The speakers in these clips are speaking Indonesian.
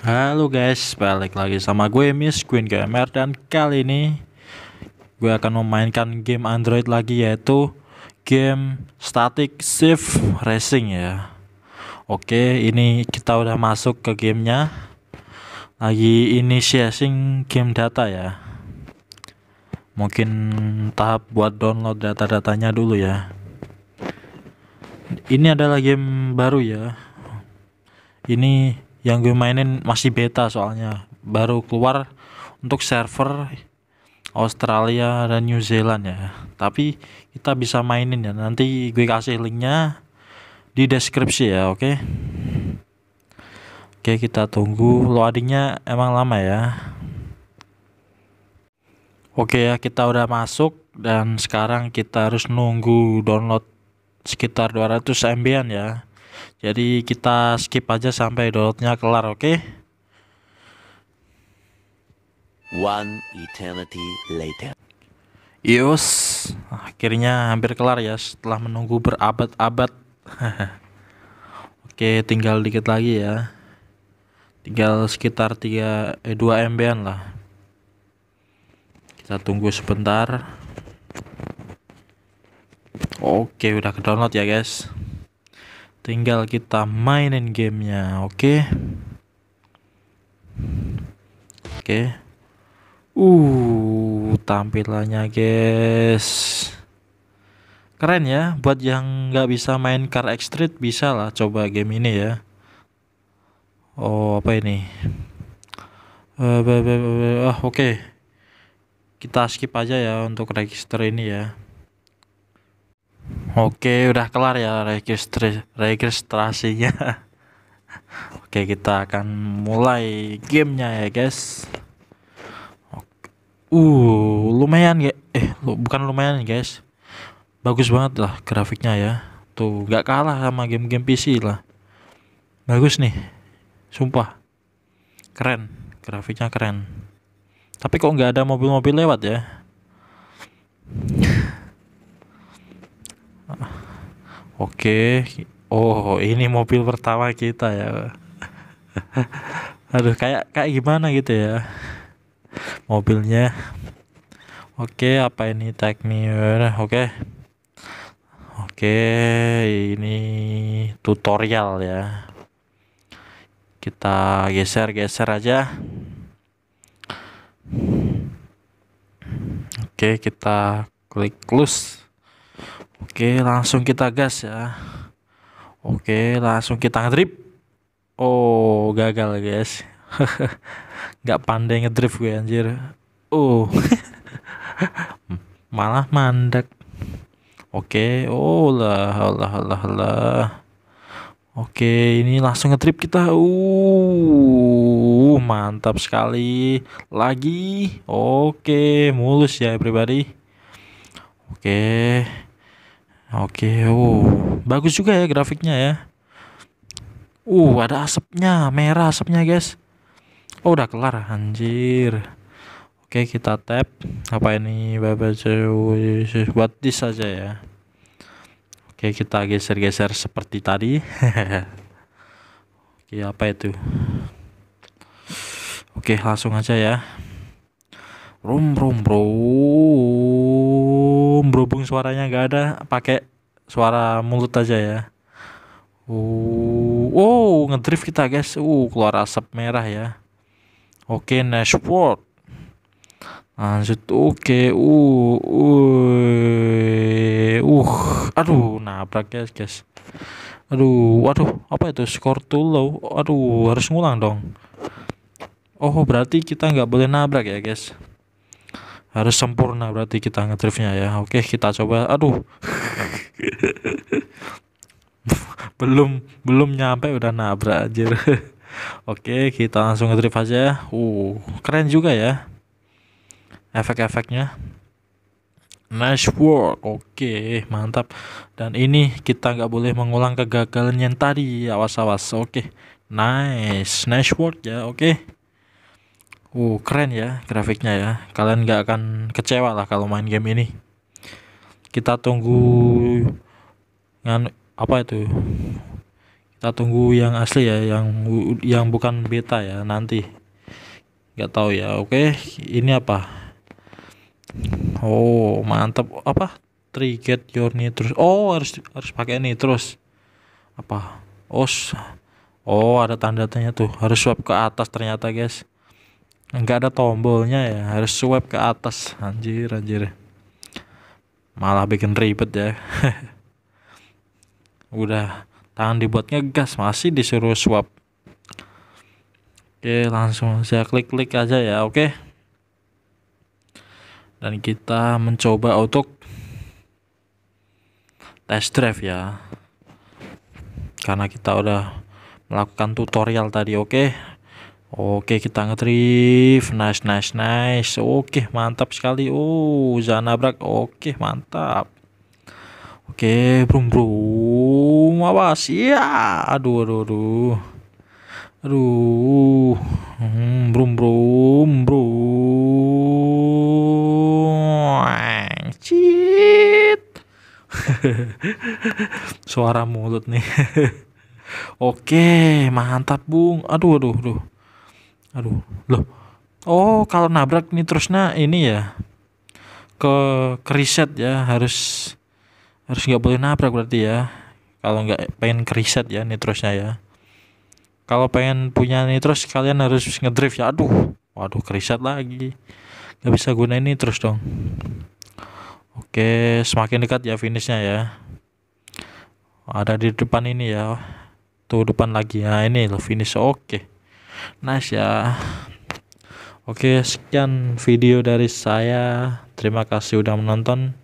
Halo guys, balik lagi sama gue Miss Queen Gamer dan kali ini gue akan memainkan game Android lagi yaitu game Static Shift Racing ya. Oke, ini kita udah masuk ke gamenya. Lagi initiating game data ya. Mungkin tahap buat download data-datanya dulu ya. Ini adalah game baru ya. Ini yang gue mainin masih beta soalnya baru keluar untuk server Australia dan New Zealand ya tapi kita bisa mainin ya nanti gue kasih linknya di deskripsi ya oke okay? oke kita tunggu loadingnya emang lama ya oke okay, ya kita udah masuk dan sekarang kita harus nunggu download sekitar 200 MB-an ya jadi kita skip aja sampai downloadnya kelar oke okay? one eternity later Yus, akhirnya hampir kelar ya setelah menunggu berabad-abad. Oke, tinggal dikit lagi ya. Tinggal sekitar tiga eh 2 mb lah. Kita tunggu sebentar. Oke, udah ke-download ya, guys tinggal kita mainin gamenya oke oke okay. uh tampilannya guys keren ya buat yang nggak bisa main car X Street bisa lah coba game ini ya oh apa ini uh, ah oke okay. kita skip aja ya untuk register ini ya Oke, udah kelar ya registri registrasinya. Oke, kita akan mulai gamenya ya, guys. Oke. Uh, lumayan ya. Eh, lu, bukan lumayan guys. Bagus banget lah grafiknya ya. Tuh, gak kalah sama game-game PC lah. Bagus nih, sumpah. Keren, grafiknya keren. Tapi kok nggak ada mobil-mobil lewat ya? Oke. Oh, ini mobil pertama kita ya. Aduh, kayak kayak gimana gitu ya. Mobilnya. Oke, apa ini Oke. Okay. Oke. Oke, ini tutorial ya. Kita geser-geser aja. Oke, kita klik close. Oke, langsung kita gas ya. Oke, langsung kita ngedrip. Oh, gagal guys. Gak pandai ngedrip gue anjir. Oh. Malah mandek. Oke, oh lah, lah, lah, lah. Oke, ini langsung ngedrip kita. Uh, mantap sekali. Lagi. Oke, mulus ya everybody. Oke. Oke, okay. oh, bagus juga ya grafiknya ya. Uh, ada asapnya, merah asapnya, guys. Oh, udah kelar, anjir. Oke, okay, kita tap. Apa ini? Buat this saja ya. Oke, okay, kita geser-geser seperti tadi. Oke, okay, apa itu? Oke, langsung aja ya. Rum rum rum aku berhubung suaranya nggak ada pakai suara mulut aja ya uh wow ngedrift kita guys uh keluar asap merah ya oke okay, next lanjut oke okay, uh uh uh aduh nabrak guys guys aduh waduh apa itu skor too low aduh harus ngulang dong oh berarti kita nggak boleh nabrak ya guys harus sempurna berarti kita ngedriftnya ya oke kita coba aduh belum belum nyampe udah nabrak anjir oke kita langsung ngedrift aja uh keren juga ya efek-efeknya nice work oke mantap dan ini kita nggak boleh mengulang kegagalan yang tadi awas-awas oke nice nice work ya oke Uh, keren ya grafiknya ya. Kalian gak akan kecewa lah kalau main game ini. Kita tunggu ngan apa itu? Kita tunggu yang asli ya, yang yang bukan beta ya nanti. gak tahu ya. Oke, ini apa? Oh, mantap. Apa? Triget your need terus Oh, harus harus pakai ini terus Apa? Os. Oh, ada tanda tanya tuh. Harus swap ke atas ternyata, guys nggak ada tombolnya ya harus swipe ke atas anjir anjir malah bikin ribet ya udah tangan dibuat ngegas masih disuruh swap oke langsung saya klik-klik aja ya oke dan kita mencoba untuk test drive ya karena kita udah melakukan tutorial tadi oke Oke kita ngetrif Nice nice nice Oke mantap sekali Oh Zanabrak Oke mantap Oke brum brum Awas Iya Aduh aduh aduh Aduh hmm, Brum brum brum Cheat. Suara mulut nih Oke mantap bung Aduh aduh aduh aduh loh oh kalau nabrak nih terus ini ya ke ke ya harus harus nggak boleh nabrak berarti ya kalau nggak pengen ke ya nitrosnya ya kalau pengen punya nitros kalian harus ngedrift ya aduh waduh ke lagi nggak bisa guna ini terus dong oke semakin dekat ya finishnya ya ada di depan ini ya tuh depan lagi ya ini lo finish oke nice ya Oke, sekian video dari saya. Terima kasih udah menonton.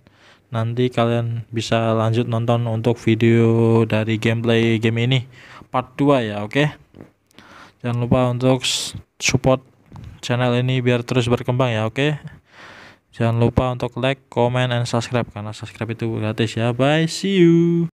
Nanti kalian bisa lanjut nonton untuk video dari gameplay game ini part 2 ya, oke? Jangan lupa untuk support channel ini biar terus berkembang ya, oke? Jangan lupa untuk like, comment, and subscribe karena subscribe itu gratis ya. Bye, see you.